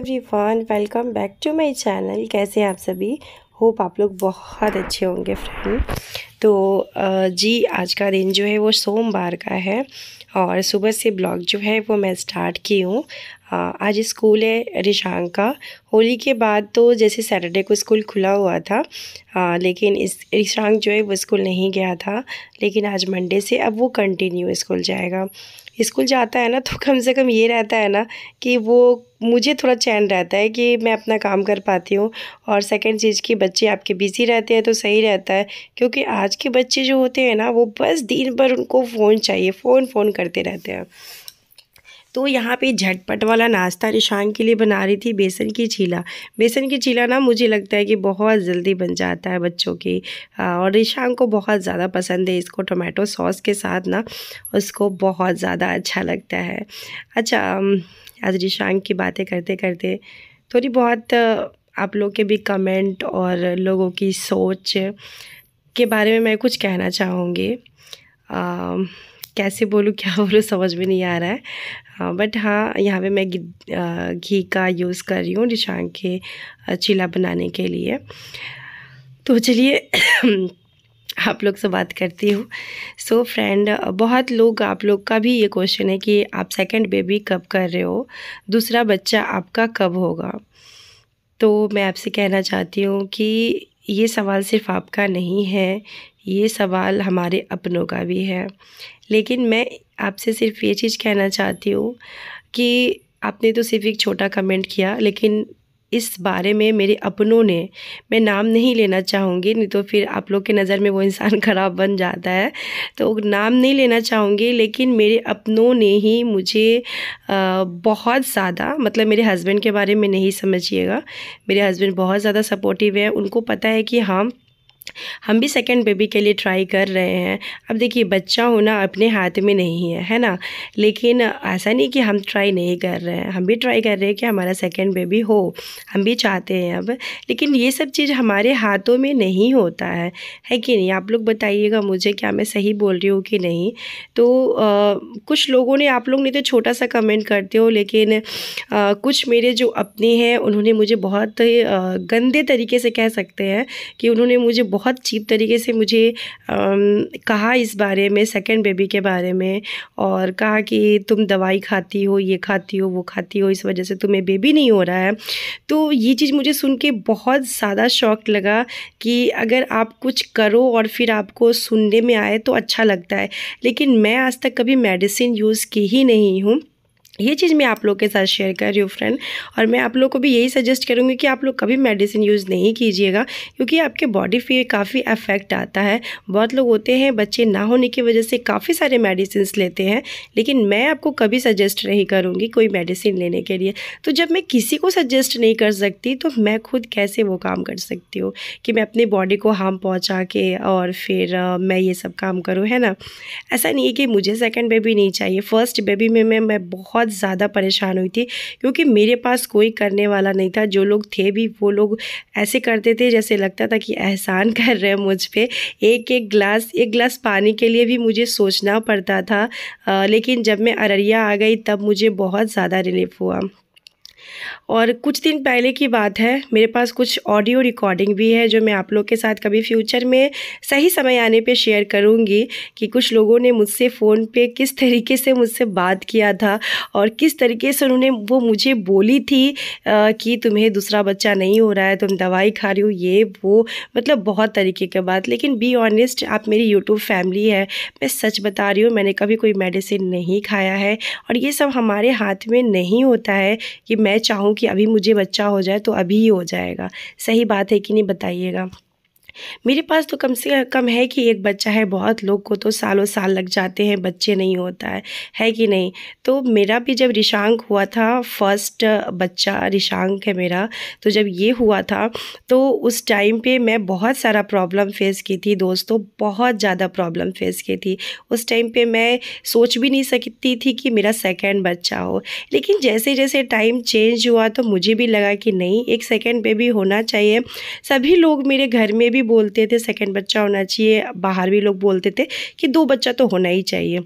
everyone welcome back to my channel कैसे हैं आप सभी होप आप लोग बहुत अच्छे होंगे फ्रेंड तो जी आज का दिन जो है वो सोमवार का है और सुबह से ब्लॉग जो है वो मैं स्टार्ट की हूँ हाँ, आज स्कूल है रिशांग का होली के बाद तो जैसे सैटरडे को स्कूल खुला हुआ था आ, हाँ, लेकिन इस रिशांग जो है वो स्कूल नहीं गया था लेकिन आज मंडे से अब वो कंटिन्यू स्कूल जाएगा स्कूल जाता है ना तो कम से कम ये रहता है ना कि वो मुझे थोड़ा चैन रहता है कि मैं अपना काम कर पाती हूँ और सेकंड चीज़ के बच्चे आपके बिज़ी रहते हैं तो सही रहता है क्योंकि आज के बच्चे जो होते हैं ना वो बस दिन भर उनको फ़ोन चाहिए फ़ोन फ़ोन करते रहते हैं तो यहाँ पे झटपट वाला नाश्ता रिशान के लिए बना रही थी बेसन की चीला बेसन की चीला ना मुझे लगता है कि बहुत जल्दी बन जाता है बच्चों के और रिशान को बहुत ज़्यादा पसंद है इसको टोमेटो सॉस के साथ ना उसको बहुत ज़्यादा अच्छा लगता है अच्छा आज रिशांग की बातें करते करते थोड़ी बहुत आप लोग के भी कमेंट और लोगों की सोच के बारे में मैं कुछ कहना चाहूँगी कैसे बोलूँ क्या बोलूँ समझ में नहीं आ रहा है बट हाँ, हाँ यहाँ पे मैं घी का यूज़ कर रही हूँ निशांग के चीला बनाने के लिए तो चलिए आप लोग से बात करती हूँ सो फ्रेंड बहुत लोग आप लोग का भी ये क्वेश्चन है कि आप सेकंड बेबी कब कर रहे हो दूसरा बच्चा आपका कब होगा तो मैं आपसे कहना चाहती हूँ कि ये सवाल सिर्फ आपका नहीं है ये सवाल हमारे अपनों का भी है लेकिन मैं आपसे सिर्फ ये चीज़ कहना चाहती हूँ कि आपने तो सिर्फ एक छोटा कमेंट किया लेकिन इस बारे में मेरे अपनों ने मैं नाम नहीं लेना चाहूँगी नहीं तो फिर आप लोग के नज़र में वो इंसान ख़राब बन जाता है तो नाम नहीं लेना चाहूँगी लेकिन मेरे अपनों ने ही मुझे बहुत ज़्यादा मतलब मेरे हस्बैंड के बारे में नहीं समझिएगा मेरे हस्बैंड बहुत ज़्यादा सपोर्टिव है उनको पता है कि हम हाँ, हम भी सेकेंड बेबी के लिए ट्राई कर रहे हैं अब देखिए बच्चा होना अपने हाथ में नहीं है है ना लेकिन ऐसा नहीं कि हम ट्राई नहीं कर रहे हैं हम भी ट्राई कर रहे हैं कि हमारा सेकेंड बेबी हो हम भी चाहते हैं अब लेकिन ये सब चीज़ हमारे हाथों में नहीं होता है है कि नहीं आप लोग बताइएगा मुझे क्या मैं सही बोल रही हूँ कि नहीं तो आ, कुछ लोगों ने आप लोग ने तो छोटा सा कमेंट करते हो लेकिन आ, कुछ मेरे जो अपने हैं उन्होंने मुझे बहुत गंदे तरीके से कह सकते हैं कि उन्होंने मुझे बहुत बहुत चीप तरीके से मुझे आ, कहा इस बारे में सेकंड बेबी के बारे में और कहा कि तुम दवाई खाती हो ये खाती हो वो खाती हो इस वजह से तुम्हें बेबी नहीं हो रहा है तो ये चीज़ मुझे सुन के बहुत ज़्यादा शौक लगा कि अगर आप कुछ करो और फिर आपको सुनने में आए तो अच्छा लगता है लेकिन मैं आज तक कभी मेडिसिन यूज़ की ही नहीं हूँ ये चीज़ मैं आप लोग के साथ शेयर कर रही हूँ फ्रेंड और मैं आप लोग को भी यही सजेस्ट करूँगी कि आप लोग कभी मेडिसिन यूज़ नहीं कीजिएगा क्योंकि आपके बॉडी पे काफ़ी अफेक्ट आता है बहुत लोग होते हैं बच्चे ना होने की वजह से काफ़ी सारे मेडिसिन लेते हैं लेकिन मैं आपको कभी सजेस्ट नहीं करूँगी कोई मेडिसिन लेने के लिए तो जब मैं किसी को सजेस्ट नहीं कर सकती तो मैं खुद कैसे वो काम कर सकती हूँ कि मैं अपनी बॉडी को हार्म पहुँचा के और फिर मैं ये सब काम करूँ है ना ऐसा नहीं है कि मुझे सेकेंड बेबी नहीं चाहिए फर्स्ट बेबी में मैं मैं बहुत बहुत ज़्यादा परेशान हुई थी क्योंकि मेरे पास कोई करने वाला नहीं था जो लोग थे भी वो लोग ऐसे करते थे जैसे लगता था कि एहसान कर रहे हैं मुझ पर एक एक ग्लास एक ग्लास पानी के लिए भी मुझे सोचना पड़ता था आ, लेकिन जब मैं अररिया आ गई तब मुझे बहुत ज़्यादा रिलीफ हुआ और कुछ दिन पहले की बात है मेरे पास कुछ ऑडियो रिकॉर्डिंग भी है जो मैं आप लोग के साथ कभी फ्यूचर में सही समय आने पे शेयर करूँगी कि कुछ लोगों ने मुझसे फ़ोन पे किस तरीके से मुझसे बात किया था और किस तरीके से उन्होंने वो मुझे बोली थी आ, कि तुम्हें दूसरा बच्चा नहीं हो रहा है तुम दवाई खा रही हो ये वो मतलब बहुत तरीके के बात लेकिन बी ऑनेस्ट आप मेरी यूट्यूब फैमिली है मैं सच बता रही हूँ मैंने कभी कोई मेडिसिन नहीं खाया है और ये सब हमारे हाथ में नहीं होता है कि मैं चाहूँ कि अभी मुझे बच्चा हो जाए तो अभी ही हो जाएगा सही बात है कि नहीं बताइएगा मेरे पास तो कम से कम है कि एक बच्चा है बहुत लोग को तो सालों साल लग जाते हैं बच्चे नहीं होता है है कि नहीं तो मेरा भी जब रिशांक हुआ था फर्स्ट बच्चा रिशांक है मेरा तो जब ये हुआ था तो उस टाइम पे मैं बहुत सारा प्रॉब्लम फेस की थी दोस्तों बहुत ज़्यादा प्रॉब्लम फेस की थी उस टाइम पर मैं सोच भी नहीं सकती थी कि मेरा सेकेंड बच्चा हो लेकिन जैसे जैसे टाइम चेंज हुआ तो मुझे भी लगा कि नहीं एक सेकेंड बेबी होना चाहिए सभी लोग मेरे घर में भी भी बोलते थे सेकेंड बच्चा होना चाहिए बाहर भी लोग बोलते थे कि दो बच्चा तो होना ही चाहिए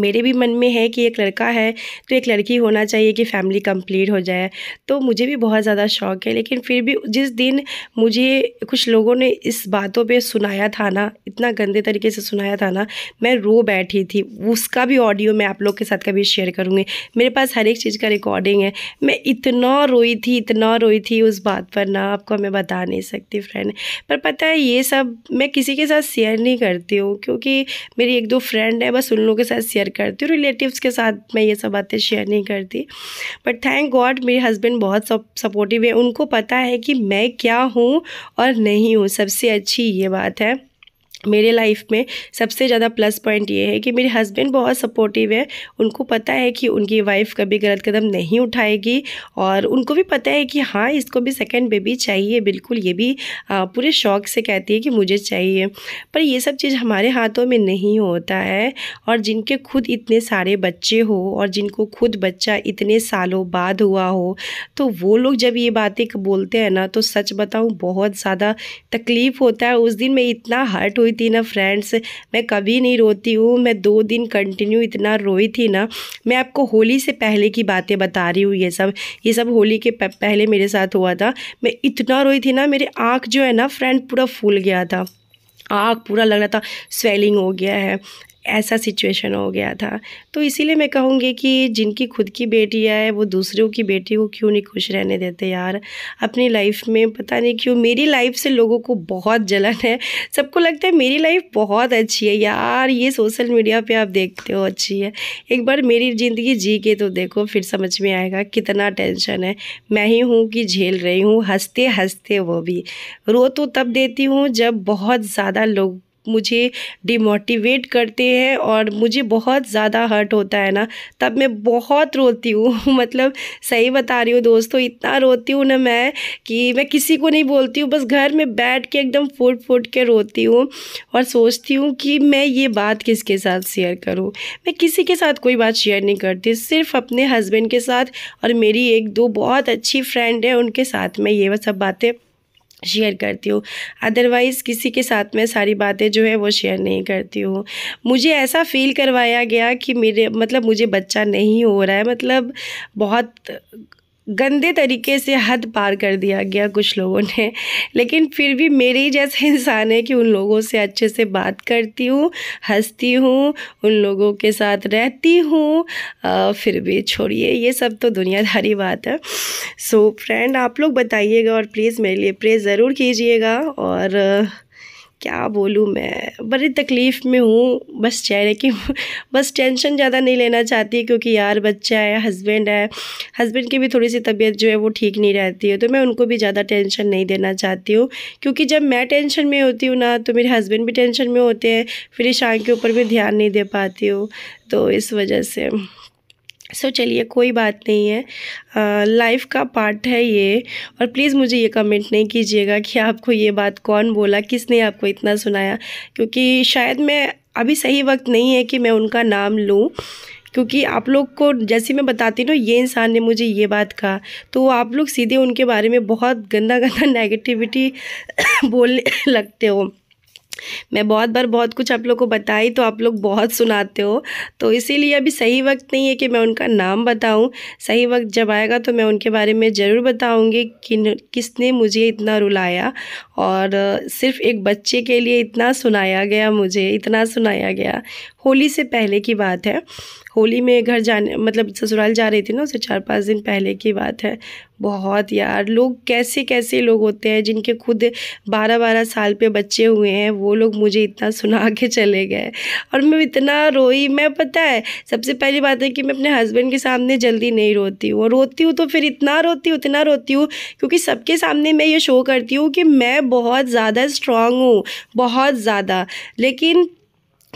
मेरे भी मन में है कि एक लड़का है तो एक लड़की होना चाहिए कि फैमिली कंप्लीट हो जाए तो मुझे भी बहुत ज़्यादा शौक है लेकिन फिर भी जिस दिन मुझे कुछ लोगों ने इस बातों पे सुनाया था ना इतना गंदे तरीके से सुनाया था ना मैं रो बैठी थी उसका भी ऑडियो मैं आप लोग के साथ कभी शेयर करूँगी मेरे पास हर एक चीज़ का रिकॉर्डिंग है मैं इतना रोई थी इतना रोई थी उस बात पर ना आपको मैं बता नहीं सकती फ्रेंड पर पता है ये सब मैं किसी के साथ शेयर नहीं करती हूँ क्योंकि मेरी एक दो फ्रेंड है बस उन लोगों के साथ शेयर शेयर करती हूँ रिलेटिव्स के साथ मैं ये सब बातें शेयर नहीं करती बट थैंक गॉड मेरे हस्बैंड बहुत सपोर्टिव है उनको पता है कि मैं क्या हूँ और नहीं हूँ सबसे अच्छी ये बात है मेरे लाइफ में सबसे ज़्यादा प्लस पॉइंट ये है कि मेरे हस्बैंड बहुत सपोर्टिव है उनको पता है कि उनकी वाइफ कभी गलत कदम नहीं उठाएगी और उनको भी पता है कि हाँ इसको भी सेकेंड बेबी चाहिए बिल्कुल ये भी आ, पूरे शौक से कहती है कि मुझे चाहिए पर ये सब चीज़ हमारे हाथों में नहीं होता है और जिनके खुद इतने सारे बच्चे हो और जिनको खुद बच्चा इतने सालों बाद हुआ हो तो वो लोग जब ये बातें बोलते हैं ना तो सच बताऊँ बहुत ज़्यादा तकलीफ़ होता है उस दिन मैं इतना हर्ट हुई थी ना फ्रेंड्स मैं कभी नहीं रोती हूँ मैं दो दिन कंटिन्यू इतना रोई थी ना मैं आपको होली से पहले की बातें बता रही हूँ ये सब ये सब होली के पहले मेरे साथ हुआ था मैं इतना रोई थी ना मेरी आँख जो है ना फ्रेंड पूरा फूल गया था आँख पूरा लग रहा था स्वेलिंग हो गया है ऐसा सिचुएशन हो गया था तो इसीलिए मैं कहूँगी कि जिनकी खुद की बेटियाँ है वो दूसरों की बेटी को क्यों नहीं खुश रहने देते यार अपनी लाइफ में पता नहीं क्यों मेरी लाइफ से लोगों को बहुत जलन है सबको लगता है मेरी लाइफ बहुत अच्छी है यार ये सोशल मीडिया पे आप देखते हो अच्छी है एक बार मेरी ज़िंदगी जी के तो देखो फिर समझ में आएगा कितना टेंशन है मैं ही हूँ कि झेल रही हूँ हंसते हंसते वो भी रो तो तब देती हूँ जब बहुत ज़्यादा लोग मुझे डिमोटिवेट करते हैं और मुझे बहुत ज़्यादा हर्ट होता है ना तब मैं बहुत रोती हूँ मतलब सही बता रही हूँ दोस्तों इतना रोती हूँ ना मैं कि मैं किसी को नहीं बोलती हूँ बस घर में बैठ के एकदम फूट फूट के रोती हूँ और सोचती हूँ कि मैं ये बात किसके साथ शेयर करूँ मैं किसी के साथ कोई बात शेयर नहीं करती सिर्फ अपने हस्बैंड के साथ और मेरी एक दो बहुत अच्छी फ्रेंड है उनके साथ मैं ये सब बातें शेयर करती हूँ अदरवाइज़ किसी के साथ में सारी बातें जो है वो शेयर नहीं करती हूँ मुझे ऐसा फील करवाया गया कि मेरे मतलब मुझे बच्चा नहीं हो रहा है मतलब बहुत गंदे तरीके से हद पार कर दिया गया कुछ लोगों ने लेकिन फिर भी मेरे ही जैसे इंसान है कि उन लोगों से अच्छे से बात करती हूँ हंसती हूँ उन लोगों के साथ रहती हूँ फिर भी छोड़िए ये सब तो दुनियादारी बात है सो so, फ्रेंड आप लोग बताइएगा और प्लीज़ मेरे लिए प्रे ज़रूर कीजिएगा और क्या बोलूँ मैं बड़ी तकलीफ़ में हूँ बस चेहरे की बस टेंशन ज़्यादा नहीं लेना चाहती क्योंकि यार बच्चा है हस्बैंड है हस्बैंड की भी थोड़ी सी तबीयत जो है वो ठीक नहीं रहती है तो मैं उनको भी ज़्यादा टेंशन नहीं देना चाहती हूँ क्योंकि जब मैं टेंशन में होती हूँ ना तो मेरे हस्बैंड भी टेंशन में होते हैं फिर ईशान के ऊपर भी ध्यान नहीं दे पाती हूँ तो इस वजह से सो so, चलिए कोई बात नहीं है लाइफ का पार्ट है ये और प्लीज़ मुझे ये कमेंट नहीं कीजिएगा कि आपको ये बात कौन बोला किसने आपको इतना सुनाया क्योंकि शायद मैं अभी सही वक्त नहीं है कि मैं उनका नाम लूँ क्योंकि आप लोग को जैसे मैं बताती ना ये इंसान ने मुझे ये बात कहा तो आप लोग सीधे उनके बारे में बहुत गंदा गंदा नेगेटिविटी बोलने लगते हो मैं बहुत बार बहुत कुछ आप लोग को बताई तो आप लोग बहुत सुनाते हो तो इसीलिए अभी सही वक्त नहीं है कि मैं उनका नाम बताऊं सही वक्त जब आएगा तो मैं उनके बारे में ज़रूर बताऊंगी कि किसने मुझे इतना रुलाया और सिर्फ एक बच्चे के लिए इतना सुनाया गया मुझे इतना सुनाया गया होली से पहले की बात है होली में घर जाने मतलब ससुराल जा रही थी ना उसे चार पाँच दिन पहले की बात है बहुत यार लोग कैसे कैसे लोग होते हैं जिनके खुद बारह बारह साल पे बच्चे हुए हैं वो लोग मुझे इतना सुना के चले गए और मैं इतना रोई मैं पता है सबसे पहली बात है कि मैं अपने हस्बैंड के सामने जल्दी नहीं रोती हूँ और रोती हूँ तो फिर इतना रोती हूँ इतना रोती हूँ क्योंकि सबके सामने मैं ये शो करती हूँ कि मैं बहुत ज़्यादा स्ट्रांग हूँ बहुत ज़्यादा लेकिन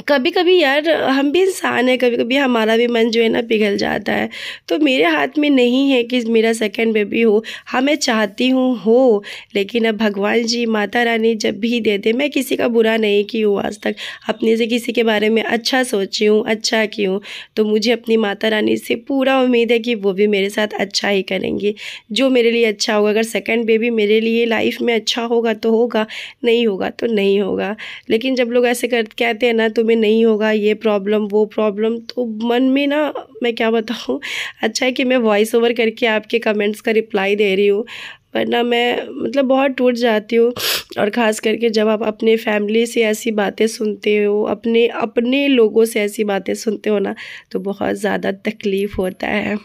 कभी कभी यार हम भी इंसान हैं कभी कभी हमारा भी मन जो है ना पिघल जाता है तो मेरे हाथ में नहीं है कि मेरा सेकंड बेबी हो हाँ मैं चाहती हूँ हो लेकिन अब भगवान जी माता रानी जब भी दे दे मैं किसी का बुरा नहीं की हूँ आज तक अपने से किसी के बारे में अच्छा सोची हूँ अच्छा की हूँ तो मुझे अपनी माता रानी से पूरा उम्मीद है कि वो भी मेरे साथ अच्छा ही करेंगी जो मेरे लिए अच्छा होगा अगर सेकेंड बेबी मेरे लिए लाइफ में अच्छा होगा तो होगा नहीं होगा तो नहीं होगा लेकिन जब लोग ऐसे कर कहते हैं ना तो तुम्हें नहीं होगा ये प्रॉब्लम वो प्रॉब्लम तो मन में ना मैं क्या बताऊँ अच्छा है कि मैं वॉइस ओवर करके आपके कमेंट्स का रिप्लाई दे रही हूँ वरना मैं मतलब बहुत टूट जाती हूँ और ख़ास करके जब आप अपने फैमिली से ऐसी बातें सुनते हो अपने अपने लोगों से ऐसी बातें सुनते हो ना तो बहुत ज़्यादा तकलीफ़ होता है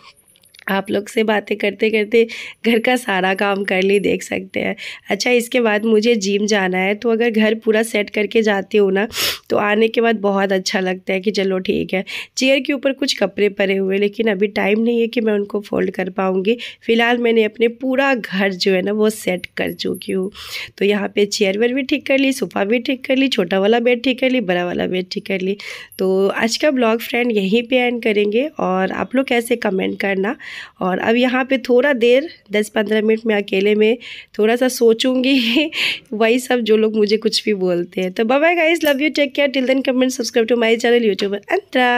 आप लोग से बातें करते करते घर का सारा काम कर ली देख सकते हैं अच्छा इसके बाद मुझे जिम जाना है तो अगर घर पूरा सेट करके जाती हूँ ना तो आने के बाद बहुत अच्छा लगता है कि चलो ठीक है चेयर के ऊपर कुछ कपड़े पड़े हुए लेकिन अभी टाइम नहीं है कि मैं उनको फोल्ड कर पाऊँगी फ़िलहाल मैंने अपने पूरा घर जो है ना वो सेट कर चुकी हूँ तो यहाँ पर चेयर वेयर भी ठीक कर ली सोफ़ा भी ठीक कर ली छोटा वाला बेड ठीक कर ली बड़ा वाला बेड ठीक कर ली तो आज का ब्लॉग फ्रेंड यहीं पर एंड करेंगे और आप लोग कैसे कमेंट करना और अब यहाँ पे थोड़ा देर दस पंद्रह मिनट में अकेले में थोड़ा सा सोचूंगी वही सब जो लोग मुझे कुछ भी बोलते हैं तो bye guys love you take care till then comment subscribe to my channel YouTuber Antara